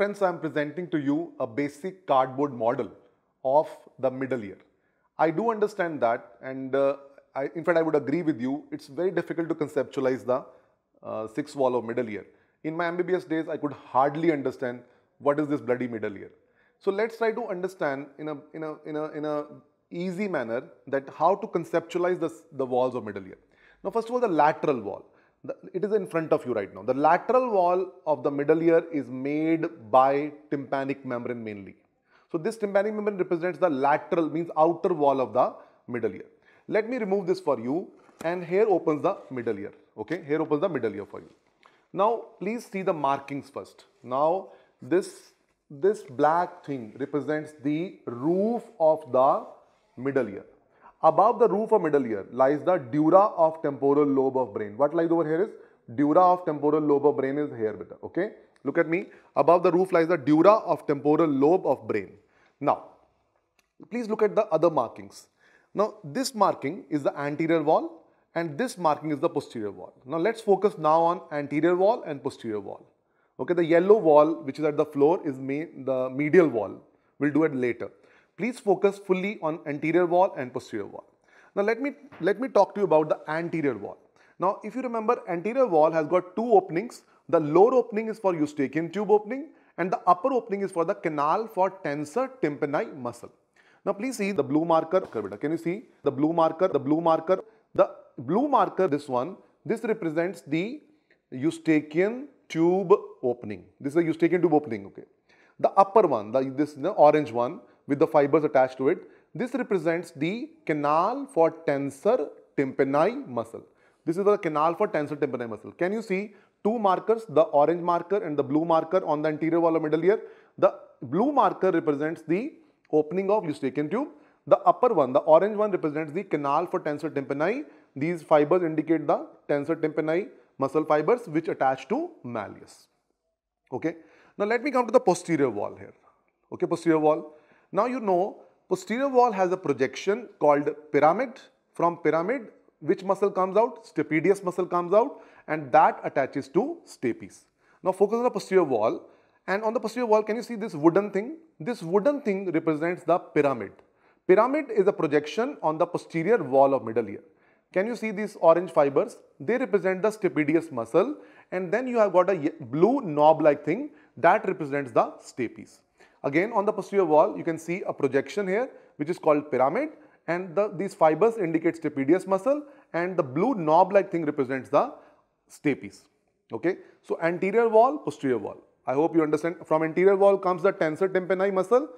friends, I am presenting to you a basic cardboard model of the middle ear. I do understand that and uh, I, in fact I would agree with you, it's very difficult to conceptualize the uh, sixth wall of middle ear. In my MBBS days, I could hardly understand what is this bloody middle ear. So let's try to understand in a, in a, in a, in a easy manner that how to conceptualize this, the walls of middle ear. Now first of all, the lateral wall it is in front of you right now. The lateral wall of the middle ear is made by tympanic membrane mainly. So this tympanic membrane represents the lateral means outer wall of the middle ear. Let me remove this for you and here opens the middle ear. Okay, here opens the middle ear for you. Now please see the markings first. Now this, this black thing represents the roof of the middle ear. Above the roof or middle ear lies the dura of temporal lobe of brain. What lies over here is dura of temporal lobe of brain is here beta. Okay. Look at me. Above the roof lies the dura of temporal lobe of brain. Now, please look at the other markings. Now, this marking is the anterior wall and this marking is the posterior wall. Now, let's focus now on anterior wall and posterior wall. Okay, the yellow wall which is at the floor is me the medial wall. We'll do it later. Please focus fully on anterior wall and posterior wall. Now let me, let me talk to you about the anterior wall. Now if you remember anterior wall has got two openings. The lower opening is for eustachian tube opening and the upper opening is for the canal for tensor tympani muscle. Now please see the blue marker. Can you see the blue marker, the blue marker, the blue marker, this one, this represents the eustachian tube opening. This is a eustachian tube opening, okay. The upper one, the, this the orange one, with the fibers attached to it. This represents the canal for tensor tympani muscle. This is the canal for tensor tympani muscle. Can you see two markers, the orange marker and the blue marker on the anterior wall of middle ear? The blue marker represents the opening of eustachian tube. The upper one, the orange one represents the canal for tensor tympani. These fibers indicate the tensor tympani muscle fibers which attach to malleus. Okay. Now let me come to the posterior wall here. Okay, posterior wall. Now you know posterior wall has a projection called pyramid. From pyramid, which muscle comes out? Stapedius muscle comes out and that attaches to stapes. Now focus on the posterior wall and on the posterior wall can you see this wooden thing? This wooden thing represents the pyramid. Pyramid is a projection on the posterior wall of middle ear. Can you see these orange fibers? They represent the stapedius muscle and then you have got a blue knob like thing that represents the stapes. Again, on the posterior wall, you can see a projection here, which is called pyramid. And the, these fibers indicate stapedius muscle. And the blue knob-like thing represents the stapes. Okay. So, anterior wall, posterior wall. I hope you understand. From anterior wall comes the tensor tympani muscle.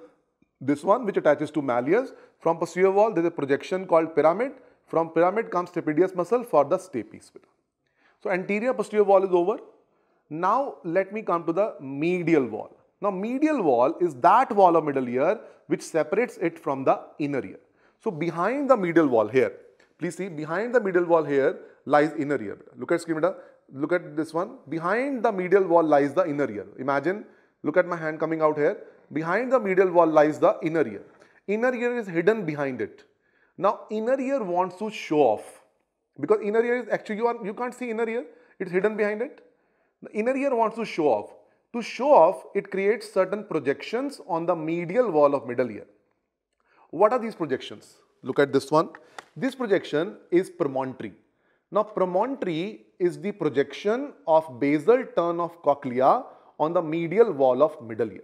This one which attaches to malleus. From posterior wall, there is a projection called pyramid. From pyramid comes stapedius muscle for the stapes. So, anterior posterior wall is over. Now, let me come to the medial wall. Now medial wall is that wall of middle ear which separates it from the inner ear. So behind the medial wall here, please see behind the medial wall here lies inner ear. Look at screen Look at this one. Behind the medial wall lies the inner ear. Imagine, look at my hand coming out here. Behind the medial wall lies the inner ear. Inner ear is hidden behind it. Now inner ear wants to show off because inner ear is actually you, are, you can't see inner ear. It's hidden behind it. The inner ear wants to show off. To show off, it creates certain projections on the medial wall of middle ear. What are these projections? Look at this one. This projection is promontory. Now, promontory is the projection of basal turn of cochlea on the medial wall of middle ear.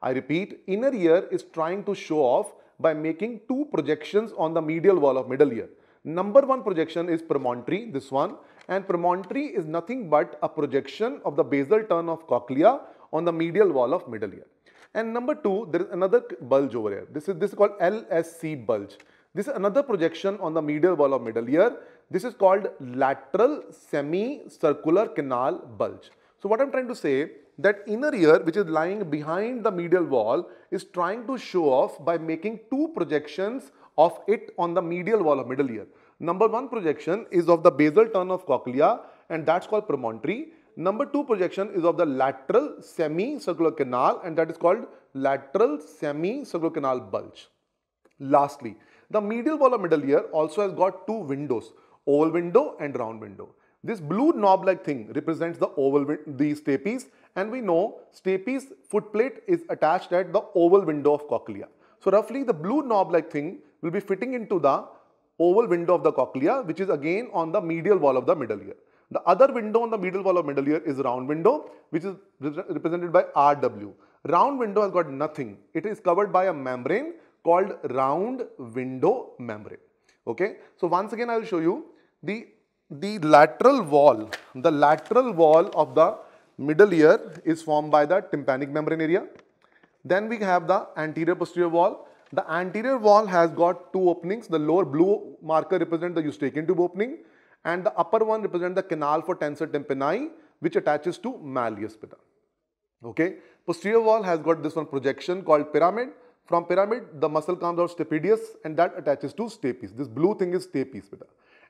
I repeat, inner ear is trying to show off by making two projections on the medial wall of middle ear. Number one projection is promontory, this one, and promontory is nothing but a projection of the basal turn of cochlea on the medial wall of middle ear. And number two, there is another bulge over here. This is, this is called LSC bulge. This is another projection on the medial wall of middle ear. This is called lateral semicircular canal bulge. So what I'm trying to say that inner ear which is lying behind the medial wall is trying to show off by making two projections of it on the medial wall of middle ear. Number one projection is of the basal turn of cochlea and that's called promontory. Number two projection is of the lateral semicircular canal and that is called lateral semicircular canal bulge. Lastly, the medial wall of middle ear also has got two windows, oval window and round window. This blue knob-like thing represents the oval the stapes and we know stapes foot plate is attached at the oval window of cochlea. So roughly the blue knob-like thing will be fitting into the oval window of the cochlea, which is again on the medial wall of the middle ear. The other window on the medial wall of middle ear is round window, which is represented by RW. Round window has got nothing. It is covered by a membrane called round window membrane. Okay. So once again, I will show you the, the lateral wall, the lateral wall of the middle ear is formed by the tympanic membrane area. Then we have the anterior posterior wall the anterior wall has got two openings. The lower blue marker represents the eustachian tube opening and the upper one represents the canal for tensor tympani which attaches to malleus pita. Okay. Posterior wall has got this one projection called pyramid. From pyramid, the muscle comes out stapedius and that attaches to stapes. This blue thing is stapes pita.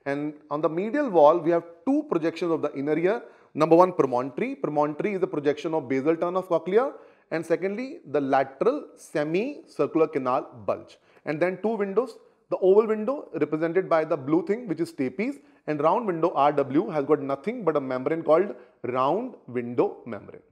And on the medial wall, we have two projections of the inner ear. Number one, promontory. Promontory is the projection of basal turn of cochlea and secondly the lateral semicircular canal bulge. And then two windows, the oval window represented by the blue thing which is stapes and round window RW has got nothing but a membrane called round window membrane.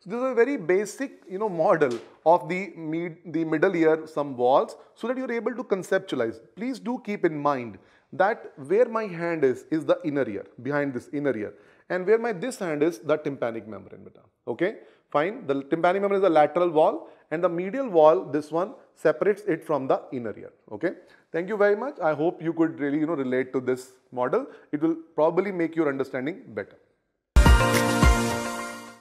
So this is a very basic you know model of the, mid, the middle ear some walls so that you are able to conceptualize. Please do keep in mind that where my hand is is the inner ear behind this inner ear and where my this hand is the tympanic membrane. Okay. Fine. The tympanic membrane is the lateral wall and the medial wall, this one, separates it from the inner ear. Okay. Thank you very much. I hope you could really, you know, relate to this model. It will probably make your understanding better.